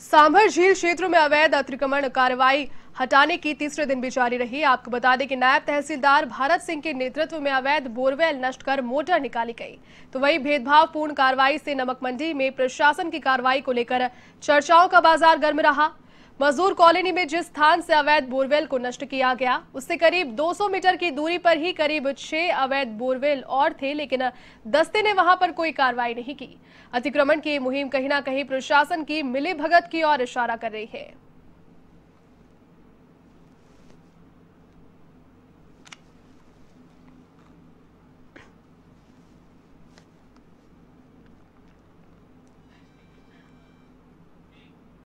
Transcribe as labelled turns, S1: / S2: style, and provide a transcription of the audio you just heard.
S1: सांभर झील क्षेत्र में अवैध अतिक्रमण कार्रवाई हटाने की तीसरे दिन भी जारी रही आपको बता दें कि नायब तहसीलदार भारत सिंह के नेतृत्व में अवैध बोरवेल नष्ट कर मोटर निकाली गई तो वही भेदभावपूर्ण कार्रवाई से नमक मंडी में प्रशासन की कार्रवाई को लेकर चर्चाओं का बाजार गर्म रहा मजदूर कॉलोनी में जिस स्थान से अवैध बोरवेल को नष्ट किया गया उससे करीब 200 मीटर की दूरी पर ही करीब छह अवैध बोरवेल और थे लेकिन दस्ते ने वहां पर कोई कार्रवाई नहीं की अतिक्रमण की मुहिम कहीं ना कहीं प्रशासन की मिलीभगत की ओर इशारा कर रही है